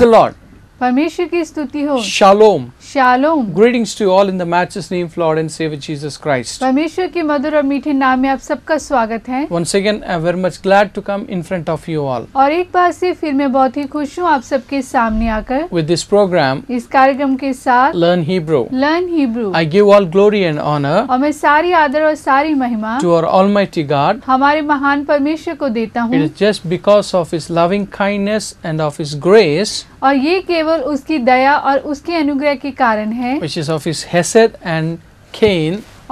Thanks a lot परमेश्वर की स्तुति हो shalom shalom greetings to all in the Messiah's name Lord and saviour Jesus Christ परमेश्वर के मधुर और मीठे नाम में आप सबका स्वागत है once again I am very much glad to come in front of you all और एक बार से फिर मैं बहुत ही खुश हूँ आप सबके सामने आकर विद दिस प्रोग्राम इस कार्यक्रम के साथ learn Hebrew learn Hebrew I give all glory and honour और मैं सारी आदर और सारी महिमा टू आवर ऑलमाइटी गॉड हमारे महान परमेश्वर को देता हूँ just because of his loving kindness and of his grace और ये केवल उसकी दया और उसके अनुग्रह के कारण है Which is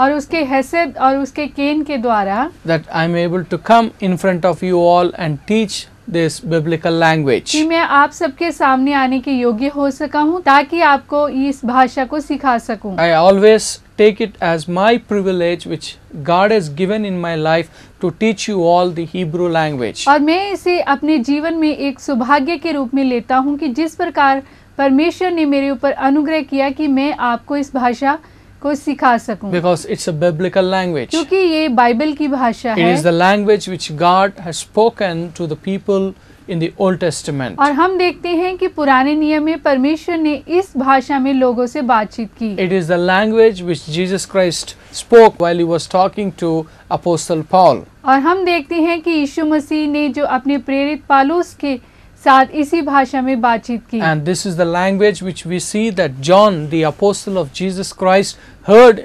और उसके हेसेद और उसके केन के द्वारा that I am able to come in front of you all and teach this biblical language मैं आप सबके सामने आने के योग्य हो सका हूँ ताकि आपको इस भाषा को सिखा सकूँ I always take it as my privilege which God has given in my life to teach you all the Hebrew language. और मैं इसे अपने जीवन में एक सौभाग्य के रूप में लेता हूँ कि जिस प्रकार परमेश्वर ने मेरे ऊपर अनुग्रह किया कि मैं आपको इस भाषा को सिखा सकूं because it's a biblical language क्योंकि ये बाइबल की भाषा है it is the language which God has spoken to the people in the Old Testament और हम देखते हैं कि पुराने नियम में परमेश्वर ने इस भाषा में लोगों से बातचीत की it is the language which Jesus Christ spoke while he was talking to apostle Paul और हम देखते हैं कि यीशु मसीह ने जो अपने प्रेरित पालोस के साथ इसी भाषा में बातचीत की and this is the language which we see that John the apostle of Jesus Christ heard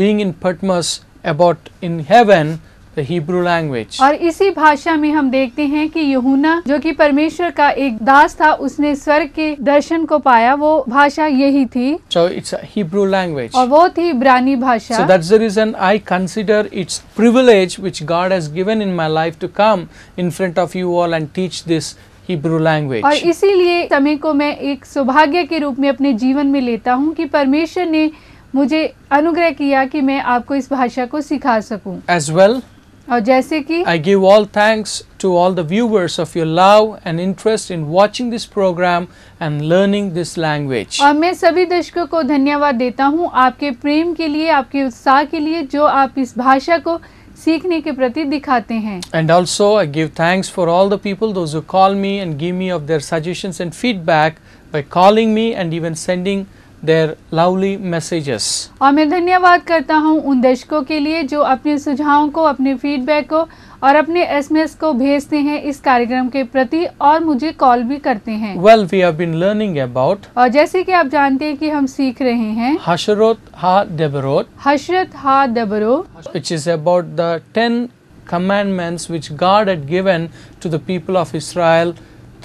being in Patmos about in heaven the Hebrew language और इसी भाषा में हम देखते हैं कि यहूना जो कि परमेश्वर का एक दास था उसने स्वर्ग के दर्शन को पाया वो भाषा यही थी सो इट्स हिब्रू लैंग्वेज और वो थी इब्रानी भाषा so that's the reason I consider it's privilege which God has given in my life to come in front of you all and teach this Hebrew language और इसीलिए समय को मैं एक सौभाग्य के रूप में अपने जीवन में लेता हूँ कि परमेश्वर ने मुझे अनुग्रह किया कि मैं आपको इस भाषा को सिखा सकूं एज वेल well, और जैसे कि I give all thanks to all the viewers of your love and interest in watching this programme and learning this language और मैं सभी दर्शकों को धन्यवाद देता हूँ आपके प्रेम के लिए आपके उत्साह के लिए जो आप इस भाषा को सीखने के प्रति दिखाते हैं and also I give thanks for all the people those who call me and give me of their suggestion and feedback by calling me and even sending their lovely messages और मैं धन्यवाद करता हूँ उन दर्शकों के लिए जो अपने सुझावों को अपने फीडबैक को और अपने एसएमएस को भेजते हैं इस कार्यक्रम के प्रति और मुझे कॉल भी करते हैं well we have been learning about और जैसे कि आप जानते हैं कि हम सीख रहे हैं हशरत हा दबरोत हशरत हा दबरो which is about the 10 commandments which God had given to the people of Israel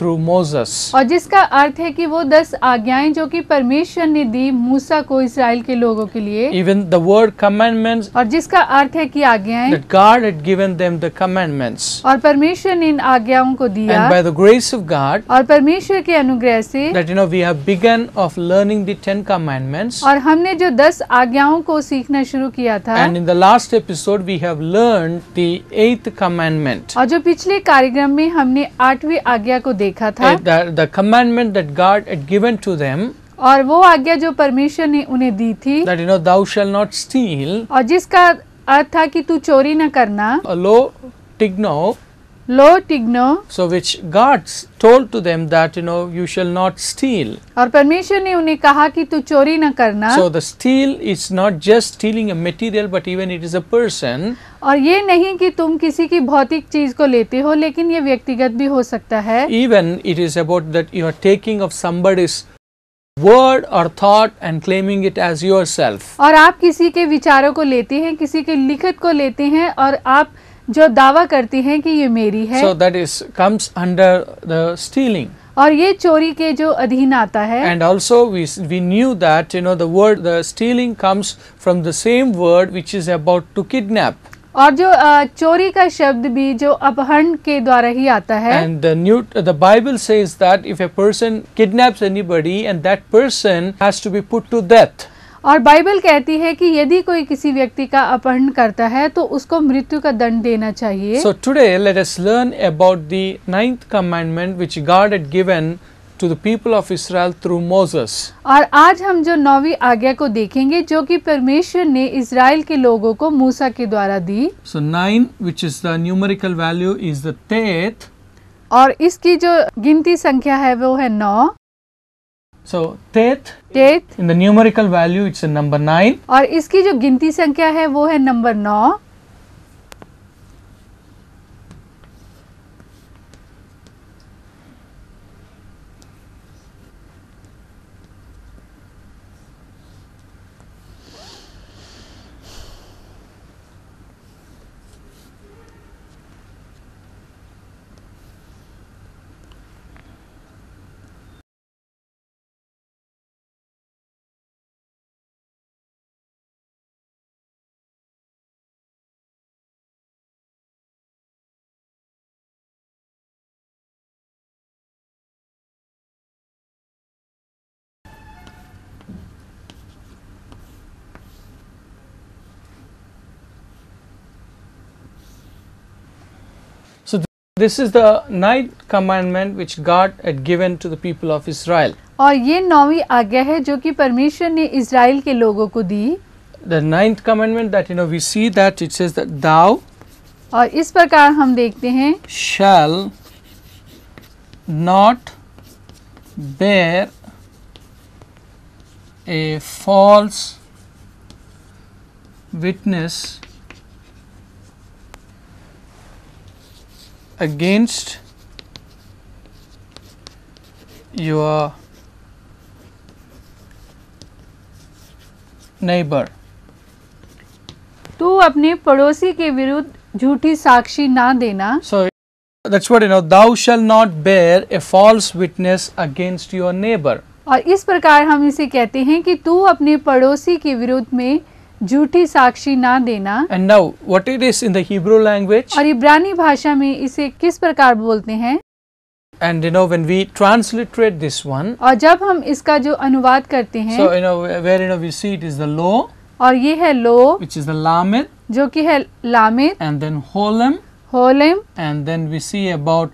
through Moses और जिसका अर्थ है कि वो दस आज्ञाएं जो कि परमेश्वर ने दी मूसा को इसराइल के लोगों के लिए इवन द वर्ड कमेंडमेंट्स और जिसका अर्थ है कि आज्ञाएं that God had given them the commandments और परमेश्वर ने इन आज्ञाओं को दिया and by the grace of God और परमेश्वर के अनुग्रह से that you know we have begun of learning the 10 commandments और हमने जो 10 आज्ञाओं को सीखना शुरू किया था and in the last episode we have learn the 8th commandment और जो पिछले कार्यक्रम में हमने आठवीं आज्ञा को देखा देखा था the commandment that God had given to them और वो आज्ञा जो परमेश्वर ने उन्हें दी थी that you know thou shall not steal और जिसका अर्थ था कि तू चोरी न करना लो टिग्नो लोटिग्नो so which God told to them that you know you shall not steal और परमेश्वर ने उन्हें कहा कि तू चोरी न करना so the steal is not just stealing a material but even it is a person और ये नहीं कि तुम किसी की भौतिक चीज को लेते हो लेकिन ये व्यक्तिगत भी हो सकता है even it is about that you are taking of somebody's word or thought and claiming it as yourself और आप किसी के विचारों को लेते हैं किसी के लिखित को लेते हैं और आप जो दावा करती हैं कि ये मेरी है सो और ये चोरी के जो अधीन आता है and also we knew that you know third the stealing comes from the same word which is about to kidnap और जो चोरी का शब्द भी जो अपहरण के द्वारा ही आता है एंड न्यू द बाइबल से that if a person and that person has be put to death और बाइबल कहती है कि यदि कोई किसी व्यक्ति का अपहरण करता है तो उसको मृत्यु का दंड देना चाहिए so today let us learn about the ninth commandment which God had given to the people of Israel through Moses और आज हम जो नौवीं आज्ञा को देखेंगे जो कि परमेश्वर ने इसराइल के लोगों को मूसा के द्वारा दी so nine which is the numerical value is the 10th और इसकी जो गिनती संख्या है वो है नौ so teth teth in the numerical value it's number nine और इसकी जो गिनती संख्या है वो है नंबर नौ This is the ninth commandment which God had given to the people of Israel. और ये नौवीं आज्ञा है जो कि परमेश्वर ने इसराइल के लोगों को दी. The ninth commandment that you know we see that it says that thou और इस प्रकार हम देखते हैं shall not bear a false witness against your neighbor. तू अपने पड़ोसी के विरुद्ध झूठी साक्षी ना देना so that's what you know thou shall not bear a false witness against your neighbour और इस प्रकार हम इसे कहते हैं कि तू अपने पड़ोसी के विरुद्ध में झूठी साक्षी ना देना and now what it is in the Hebrew language और इब्रानी भाषा में इसे किस प्रकार बोलते हैं and you know when we transliterate this one और जब हम इसका जो अनुवाद करते हैं so you know where you know we see it is the law और ये है लो व्हिच इज द लामित जो कि है लामित एंड देन होलम होलम and then we see about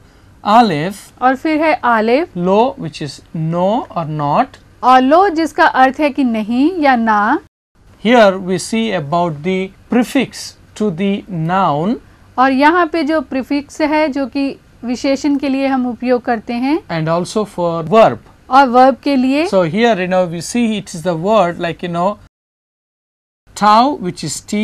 आलिफ और फिर है आलिफ लो व्हिच इज नो और नॉट और लो जिसका अर्थ है कि नहीं या ना here we see about the prefix to the noun और यहाँ पे जो प्रिफिक्स है जो कि विशेषण के लिए हम उपयोग करते हैं एंड ऑल्सो फॉर वर्ब और वर्ब के लिए so here you know we see it is the word like you know टाउ विच इज टी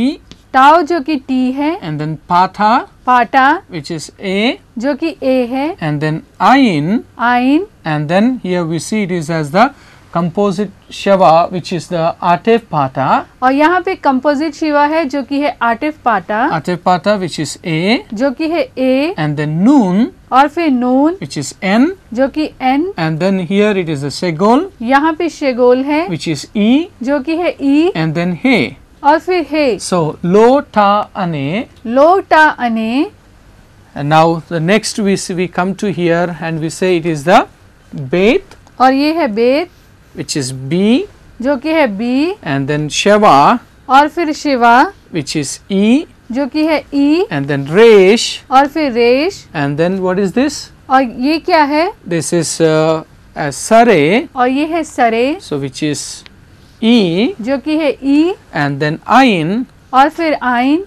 टाउ जो कि टी है एंड देन पाथा पाटा विच इज ए जो कि ए है एंड देन आइन आइन and then here we see it is as the composite शिवा विच इज द आटेफ पाटा और यहाँ पे कंपोजिट शिवा है जो कि है आटेफ पाटा आटेफ पाटा विच इज ए जो कि है ए एंड देन नून और फिर नून विच इज एन जो कि an and then here it is a शेगोल यहाँ पे शेगोल है विच इज ई जो कि है ई एंड देन हे और फिर हे सो लो टा अने लो टा अने And now the next we see, we come to here and we say it is the bet. और ये है bet. which is B जो कि है B and then Shiva और फिर Shiva which is E जो कि है E and then Resh और फिर Resh and then what is this और ये क्या है This is uh, Sare और ये है Sare so which is E जो कि है E and then Ain और फिर Ain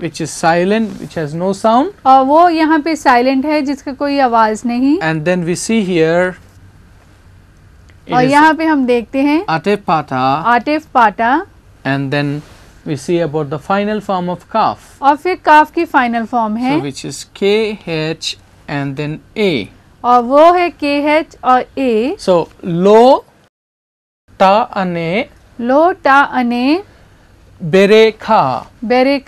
which is silent which has no sound और वो यहाँ पे silent है जिसका कोई आवाज नहीं and then we see here और यहाँ पे हम देखते हैं अटेफ पाटा अटेफ पाटा and then we see about the final form of काफ और फिर काफ की फाइनल फॉर्म है which is K H and then A और वो है के एच और ए सो लो टा अने लो टा अने बेरेखा खा बेरे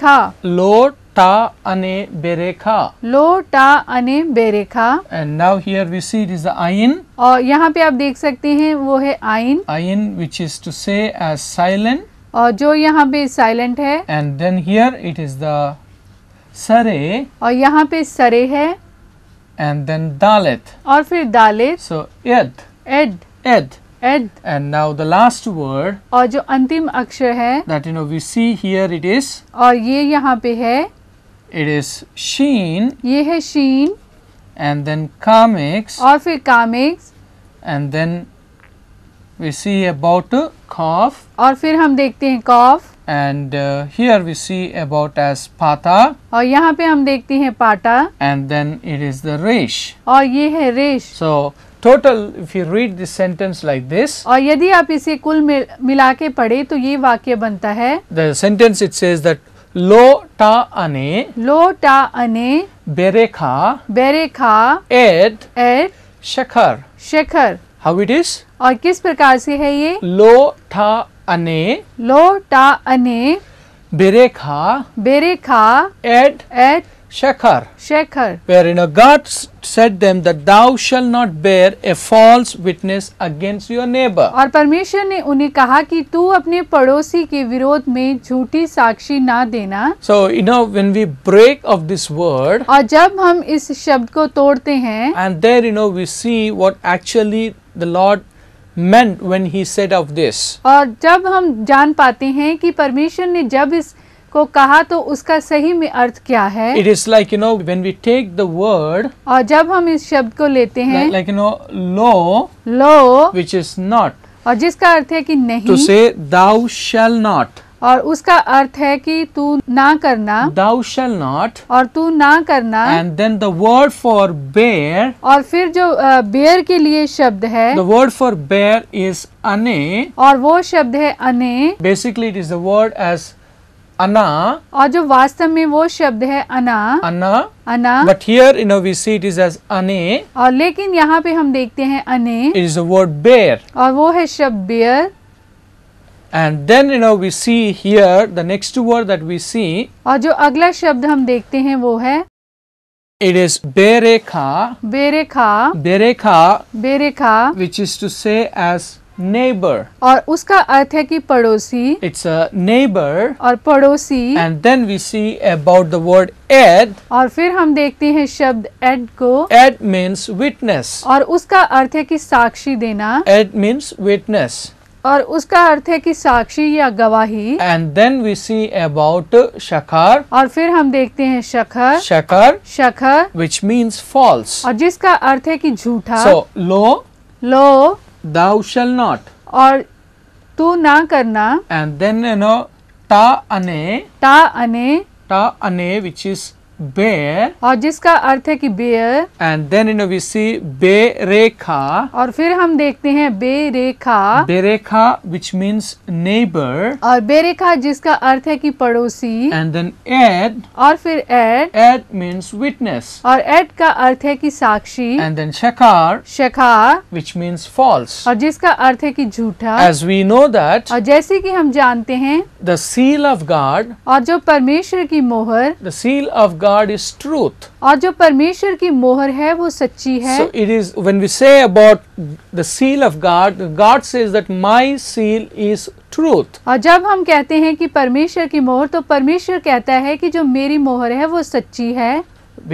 टा अने बेरेखा लो टा अने बेरेखा and now here we see it is the और यहाँ पे आप देख सकते हैं वो है आइन आइन which is to say as silent और जो यहाँ पे साइलेंट है and then here it is the सरे और यहाँ पे सरे है एंड देन दालित और फिर दालित सो एड एड एड एड and now the last word और जो अंतिम अक्षर है that you know we see here it is और ये यहाँ पे है इट इज शीन ये है शीन एंड देन कॉमिक्स और फिर कॉमिक्स and then we see about कॉफ और फिर हम देखते हैं कॉफ and here we see about as पाता और यहाँ पे हम देखते हैं पाटा and then it is the रेश और ये है रेश so total if you read this sentence like this और यदि आप इसे कुल मिला के पढ़े तो ये वाक्य बनता है the sentence it says that लोटा अने लोटा अने बेरेखा बेरेखा एड एड शेखर शेखर हाउ इट इज और किस प्रकार से है ये लोटा अने लोटा अने बेरेखा बेरेखा एट एट Shekhar. Shekhar. Wherein a God said them that thou shall not bear a false witness against your neighbor. और परमेश्वर ने उन्हें कहा कि तू अपने पड़ोसी के विरोध में झूठी साक्षी ना देना. So you know when we break of this word. और जब हम इस शब्द को तोड़ते हैं. And there you know we see what actually the Lord meant when he said of this. और जब हम जान पाते हैं कि परमेश्वर ने जब इस को कहा तो उसका सही में अर्थ क्या है it is like you know when we take the word और जब हम इस शब्द को लेते हैं लाइक यू नो लो लो विच इज नॉट और जिसका अर्थ है कि नहीं टू से दाउ शैल नॉट और उसका अर्थ है कि तू ना करना दाउ शैल नॉट और तू ना करना and then the word for bear और फिर जो बेयर के लिए शब्द है the word for bear is अने और वो शब्द है अने basically it is the word as अना और जो वास्तव में वो शब्द है अना अना अना but here in we see it is as अने और लेकिन यहाँ पे हम देखते हैं अने इट इज वर्ड बेयर और वो है शब्द bear and then you know we see here the next word that we see और जो अगला शब्द हम देखते हैं वो है इट इज बेरेखा बेरेखा बेरेखा बेरेखा which is to say as neighbour और उसका अर्थ है कि पड़ोसी इट्स a neighbor और पड़ोसी and then we see about the word एड और फिर हम देखते हैं शब्द एड को ed मीन्स witness और उसका अर्थ है कि साक्षी देना ed मीन्स witness और उसका अर्थ है कि साक्षी या गवाही and then we see about शखर और फिर हम देखते हैं शखर शखर शखर विच मीन्स फॉल्स और जिसका अर्थ है कि झूठा सो लो लो thou shall not or tu na karna and then you know ta ane ta ane ta ane which is bear और जिसका अर्थ है कि bear and then in we see बे रेखा और फिर हम देखते हैं बे रेखा बे रेखा विच मीन्स नेबर और बे रेखा जिसका अर्थ है कि पड़ोसी एंड देन एड और फिर एड एड मीन्स विटनेस और एड का अर्थ है कि साक्षी एंड देन शकार शकार विच मीन्स फॉल्स और जिसका अर्थ है कि झूठा एज वी नो दैट और जैसे कि हम जानते हैं द सील ऑफ गॉड और जो परमेश्वर की मोहर the seal of God God is truth. और जो परमेश्वर की मोहर है वो सच्ची है. So it is when we say about the seal of God, God says that my seal is truth. और जब हम कहते हैं कि परमेश्वर की मोहर तो परमेश्वर कहता है कि जो मेरी मोहर है वो सच्ची है.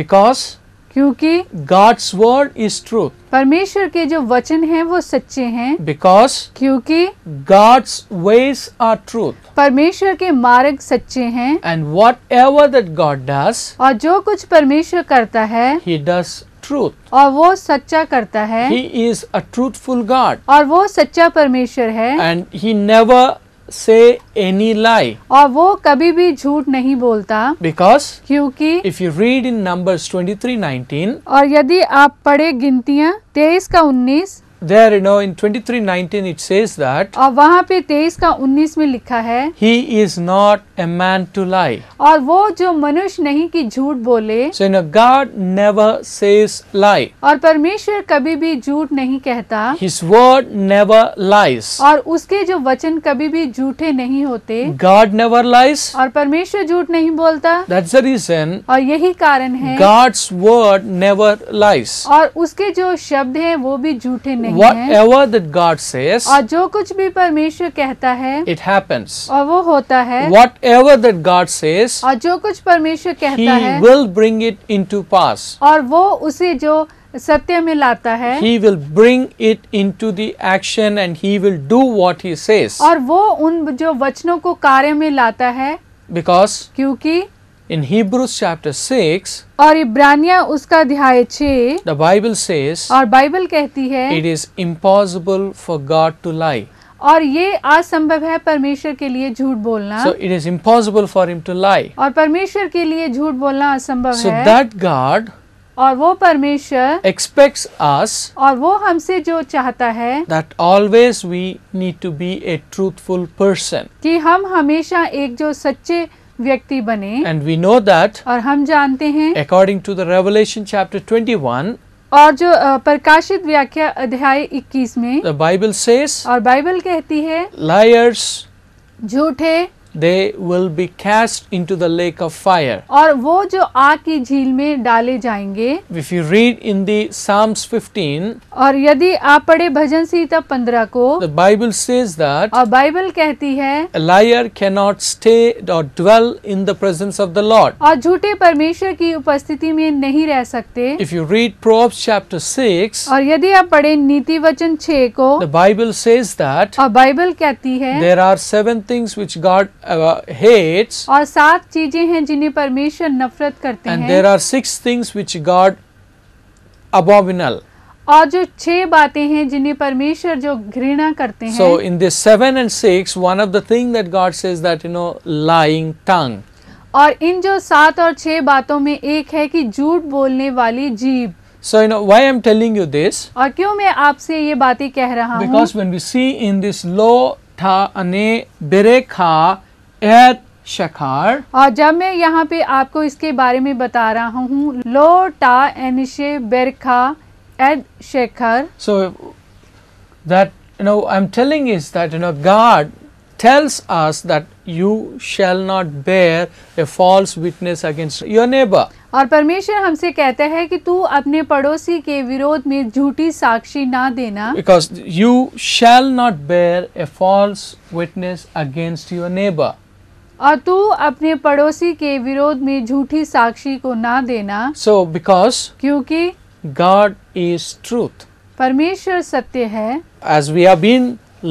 Because क्योंकि गॉड्स वर्ड इज ट्रूथ परमेश्वर के जो वचन हैं वो सच्चे हैं बिकॉज क्योंकि गॉड्स वेज आर ट्रूथ परमेश्वर के मार्ग सच्चे हैं and whatever that God does और जो कुछ परमेश्वर करता है ही डस ट्रूथ और वो सच्चा करता है he is a truthful God और वो सच्चा परमेश्वर है and he never say any lie और वो कभी भी झूठ नहीं बोलता बिकॉज क्योंकि if you read in number twenty three nineteen और यदि आप पढ़े गिनतियाँ तेईस का उन्नीस there you know in 2319 it says that aur wahan pe 23 ka 19 mein likha hai he is not a man to lie aur wo jo manush nahi ki jhoot bole so you know God never says lie aur parmeshwar kabhi bhi jhoot nahi kehta his word never lies aur uske jo vachan kabhi bhi jhoothe nahi hote God never lies aur parmeshwar jhoot nahi bolta that's the reason aur yahi karan hai God's word never lies aur uske jo shabd hai wo bhi jhoothe nahi whatever that God says, और जो कुछ भी परमेश्वर कहता है it happens और वो होता है whatever that God says, और जो कुछ परमेश्वर कहता है will bring it into pass और वो उसे जो सत्य में लाता है he will bring it into the action and he will do what he says और वो उन जो वचनों को कार्य में लाता है बिकॉज क्योंकि In Hebrews chapter 6 और इब्रानिया उसका अध्याय 6 The Bible says और बाइबल कहती है It is impossible for God to lie और ये असंभव है परमेश्वर के लिए झूठ बोलना So it is impossible for him to lie और परमेश्वर के लिए झूठ बोलना असंभव so है दैट गॉड और वो परमेश्वर एक्सपेक्ट अस और वो हमसे जो चाहता है that always we need to be a truthful person कि हम हमेशा एक जो सच्चे व्यक्ति बने एंड वी नो दैट और हम जानते हैं according to the Revelation chapter 21 और जो प्रकाशित व्याख्या अध्याय 21 में द बाइबल सेस और बाइबल कहती है लायर्स झूठे they will be cast into the lake of fire. और वो जो आग की झील में डाले जाएंगे. If you read in the Psalms 15. और यदि आप पढ़े भजन सीता 15 को. The Bible says that. और बाइबल कहती है. A liar cannot stay or dwell in the presence of the Lord. और झूठे परमेश्वर की उपस्थिति में नहीं रह सकते. If you read Proverbs chapter 6. और यदि आप पढ़े नीति वचन 6 को. The Bible says that. और बाइबल कहती है. There are seven things which God hates और सात चीजें हैं जिन्हें परमेश्वर नफरत करते हैं there are six things which God abominable और जो छह बातें हैं जिन्हें परमेश्वर जो घृणा करते हैं so in this seven and six one of the thing that God says that you know lying tongue और इन जो सात और छह बातों में एक है कि झूठ बोलने वाली जीव so you know why I am telling you this और क्यों मैं आपसे ये बातें कह रहा हूं because when we see in this लो था अने बेरे खा एट शखार और जब मैं यहाँ पे आपको इसके बारे में बता रहा हूँ लोटा एनिशे बेरखा एड शेखर so that no I am telling is that you know God tells us that you shall not bear a false witness against your neighbour और परमेश्वर हमसे कहते हैं कि तू अपने पड़ोसी के विरोध में झूठी साक्षी ना देना because you shall not bear a false witness against your neighbour और तू अपने पड़ोसी के विरोध में झूठी साक्षी को ना देना सो बिकॉज क्योंकि गॉड इज ट्रूथ परमेश्वर सत्य है as we are been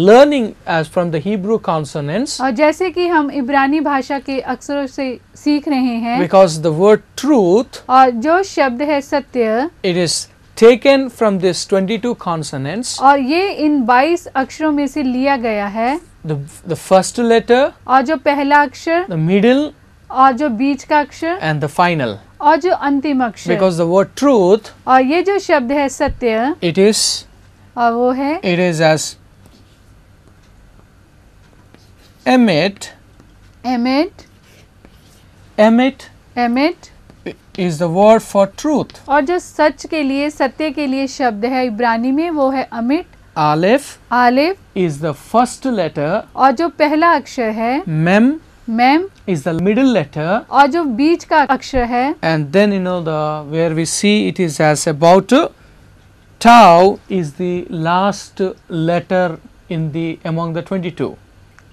learning as from the Hebrew consonants और जैसे कि हम इब्रानी भाषा के अक्षरों से सीख रहे हैं बिकॉज द वर्ड ट्रूथ और जो शब्द है सत्य it is taken from this 22 consonants और ये इन 22 अक्षरों में से लिया गया है the the first letter aur jo pehla akshar the middle aur jo beech ka akshar and the final aur jo antim akshar because the word truth aur ye jo shabd hai satya it is aur wo hai it is as emit emit emit emit is the word for truth aur jo sach ke liye satya ke liye shabd hai ibrani mein wo hai amit आलिफ is the first letter, letter और जो पहला अक्षर है मेम is the middle letter और जो बीच का अक्षर है and then you know the where we see it is as about tau is the last letter in the among the 22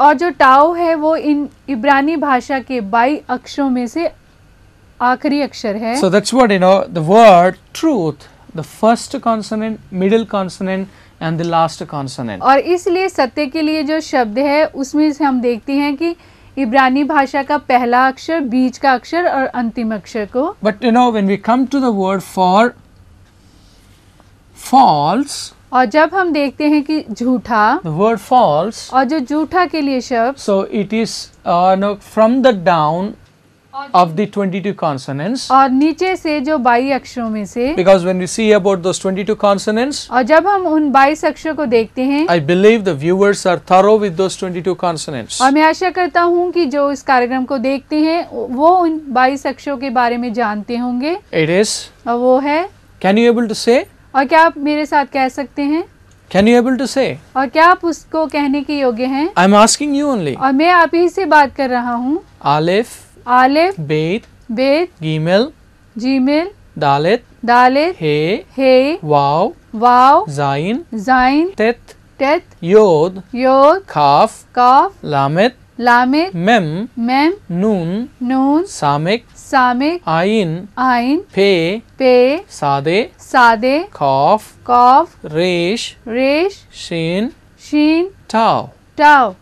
और जो टाओ है वो इन इब्रानी भाषा के 22 so that's what you know the word truth the first consonant middle consonant and the last consonant और इसलिए सत्य के लिए जो शब्द है उसमें से हम देखते हैं कि इब्रानी भाषा का पहला अक्षर बीच का अक्षर और अंतिम अक्षर को but you know when we come to the word for false और जब हम देखते हैं कि झूठा वर्ड फॉल्स और जो झूठा के लिए शब्द so it is no from the down of the 22 consonants aur niche se jo 22 aksharon mein se because when we see about those 22 consonants aur jab hum un 22 aksharon ko dekhte hain I believe the viewers are thorough with those 22 consonants aur main aasha karta hu ki jo is karyakram ko dekhte hain wo un 22 aksharon ke bare mein jante honge It is aur wo hai Can you able to say aur kya aap mere sath keh sakte hain Can you able to say? और क्या आप उसको कहने के योग्य हैं? I'm asking you only. और मैं आप ही से बात कर रहा हूँ. Aleph. आलिफ बेत बेत गीमेल जीमेल दालित दालित हे हे वाव वाव जाइन जाइन तेत तेत योद योद खाफ काफ लामित लामित मेम मेम नून नून सामिक सामिक आइन आइन फे पे सादे सादे कॉफ कॉफ रेश रेश शीन शीन टाव टाव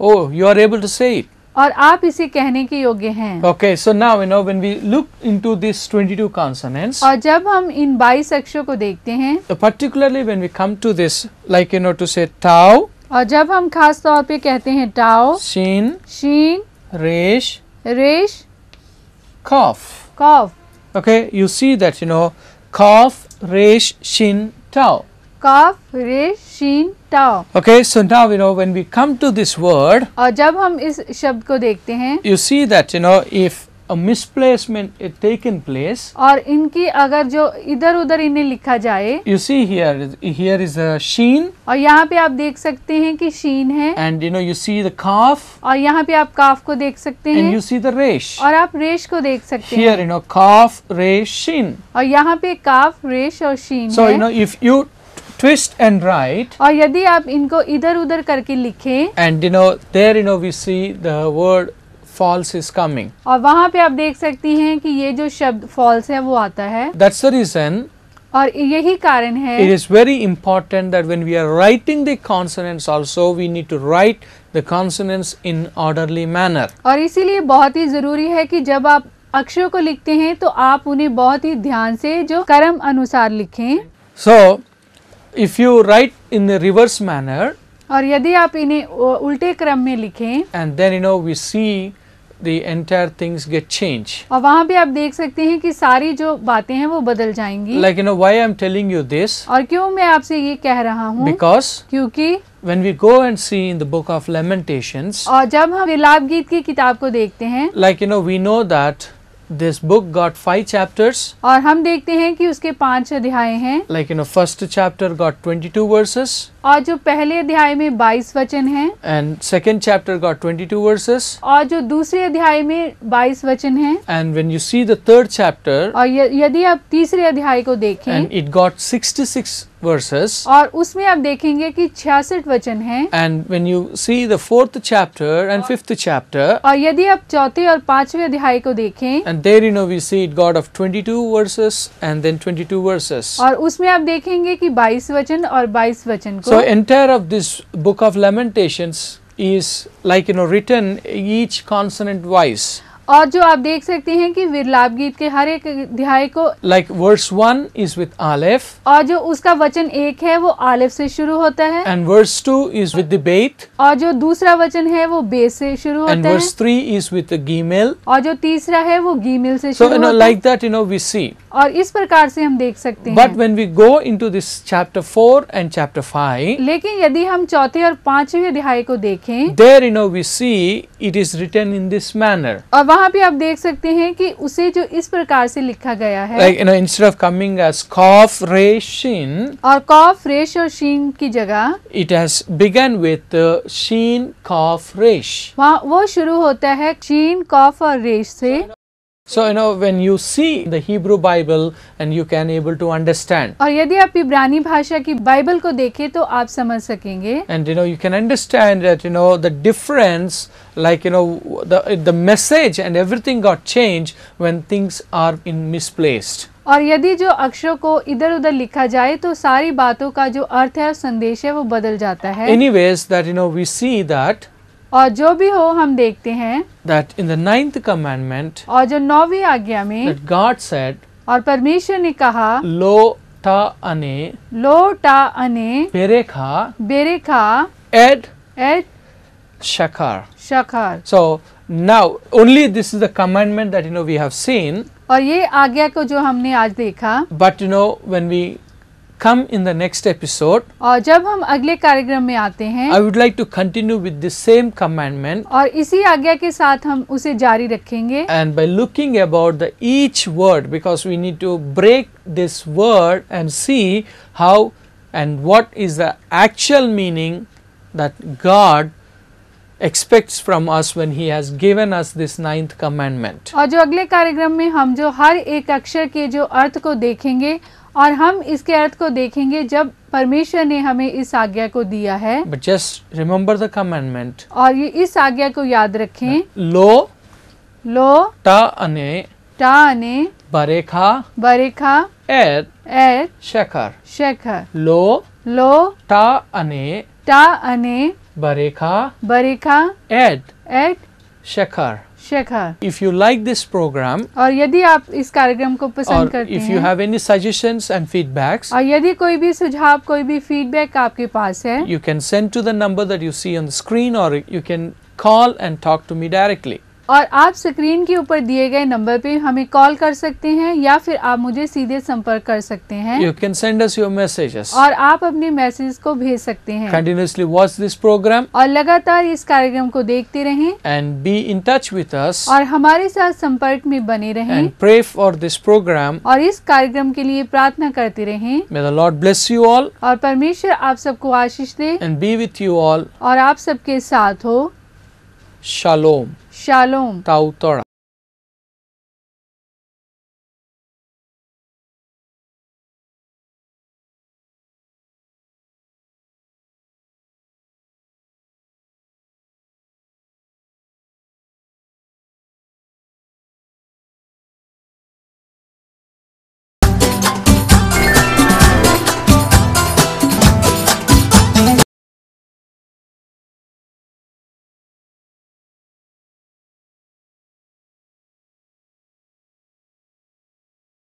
oh you are able to say it और आप इसे कहने के योग्य हैं okay so now you know when we look into this 22 consonants और जब हम इन 22 अक्षरों को देखते हैं तो particularly when we come to this like you know to say टाओ और जब हम खास तौर पे कहते हैं टाओ शीन शीन रेश रेश कॉफ कॉफ okay you see that you know कॉफ रेश शीन टाओ काफ रे शीन टाओ okay so now you know when we come to this word और जब हम इस शब्द को देखते हैं you see that you know if a misplacement it take in place और इनकी अगर जो इधर उधर इन्हें लिखा जाए you see here here is a शीन और यहाँ पे आप देख सकते हैं कि शीन है and you know you see the काफ और यहाँ पे आप काफ को देख सकते हैं यू सी द रेश और आप रेश को देख सकते हैं हियर यू नो काफ रेश शीन और यहाँ पे काफ रेश और शीन so you know if you twist and write और yadi aap inko idhar udhar karke likhe and you know there you know we see the word false is coming aur wahan pe aap dekh sakti hain ki ye jo shabd false hai wo aata hai that's the reason aur yahi karan hai it is very important that when we are writing the consonants also we need to write the consonants in orderly manner aur isiliye bahut hi zaruri hai ki jab aap अक्षरों को लिखते हैं तो आप उन्हें बहुत ही ध्यान से जो कर्म अनुसार लिखें so if you write in the reverse manner और यदि आप इन्हें उल्टे क्रम में लिखें and then you know we see the entire things get change aur wahan bhi aap dekh sakte hain ki sari jo baatein hain wo badal jayengi like you know why i am telling you this aur kyun main aap se ye keh raha hu because kyunki when we go and see in the book of lamentations aur jab hum vilap geet ki kitab ko dekhte hain like you know we know that this book got five chapters. और हम देखते हैं कि उसके पांच अध्याय हैं. Like you know, first chapter got 22 verses. और जो पहले अध्याय में 22 वचन हैं एंड सेकंड चैप्टर का 22 वर्सेस और जो दूसरे अध्याय में 22 वचन हैं and when you see the third chapter और यदि आप तीसरे अध्याय को देखें एंड इट गॉट 66 वर्सेस और उसमें आप देखेंगे कि 66 वचन हैं and when you see the fourth chapter and fifth chapter और यदि आप चौथे और पांचवे अध्याय को देखें and there you know we see it got of 22 verses and then 22 verses और उसमें आप देखेंगे कि 22 वचन और 22 वचन को So, entire of this book of lamentations is like you know written each consonant wise. और जो आप देख सकते हैं कि विरलाप गीत के हर एक अध्याय को like verse one is with आलिफ और जो उसका वचन एक है वो आलिफ से शुरू होता है and verse two is with बेथ और जो दूसरा वचन है वो बेस से शुरू होता है वर्स थ्री इज विद गीमेल और जो तीसरा है वो गीमेल से शुरू होता है like that you know we see और इस प्रकार से हम देख सकते हैं but when we go into this chapter four and chapter five लेकिन यदि हम चौथे और पांचवें अध्याय को देखें there you know we see it is return in this manner और वहाँ यहाँ पे आप देख सकते हैं कि उसे जो इस प्रकार से लिखा गया है like, you know, coming as cough, re, sheen, और कॉफ रेश और शीन की जगह इट बिगन विथ शीन कॉफ रेश वो शुरू होता है चीन कॉफ और रेश से So, you know when you see the Hebrew Bible and you can able to understand. और यदि आप इब्रानी भाषा की बाइबल को देखें तो आप समझ सकेंगे. And you know you can understand that you know the difference like you know the the message and everything got changed when things are in misplaced. और यदि जो अक्षरों को इधर उधर लिखा जाए तो सारी बातों का जो अर्थ है संदेश है वो बदल जाता है. Anyways that you know we see that और जो भी हो हम देखते हैं that in the ninth commandment और जो नौवीं आज्ञा में गॉड सेट और परमेश्वर ने कहा लो टा अने लो टा अने बेरे खा एड एड शखार शखर so now only this is the commandment that you know we have seen और ये आज्ञा को जो हमने आज देखा but you know when we come in the next episode. और जब हम अगले कार्यक्रम में आते हैं I would like to continue with the same commandment. और इसी आज्ञा के साथ हम उसे जारी रखेंगे And by looking about the each word because we need to break this word and see how and what is the actual meaning that God expects from us when he has given us this ninth commandment. और जो अगले कार्यक्रम में हम जो हर एक अक्षर के जो अर्थ को देखेंगे और हम इसके अर्थ को देखेंगे जब परमेश्वर ने हमें इस आज्ञा को दिया है but just remember the commandment और ये इस आज्ञा को याद रखें लो लो टा अने टा अने बरेखा बरेखा एर एर शेखर शेखर लो लो टा अने टा अने बरेखा बरेखा एट एट शेखर शेखर if you like this program और यदि आप इस कार्यक्रम को पसंद करते if you have any suggestion and feedbacks और यदि कोई भी सुझाव कोई भी फीडबैक आपके पास है you can send to the number that you see on the screen और you can call and talk to me directly और आप स्क्रीन के ऊपर दिए गए नंबर पे हमें कॉल कर सकते हैं या फिर आप मुझे सीधे संपर्क कर सकते हैं you can send us your messages और आप अपने मैसेज को भेज सकते हैं कंटिन्यूसली वॉच दिस प्रोग्राम और लगातार इस कार्यक्रम को देखते रहें and be in touch with us और हमारे साथ संपर्क में बने रहे प्रे फॉर दिस प्रोग्राम और इस कार्यक्रम के लिए प्रार्थना करते रहे may the Lord bless you all और परमेश्वर आप सबको आशीष दे and be with you all और आप सबके साथ हो शालोम Shalom. Tautora.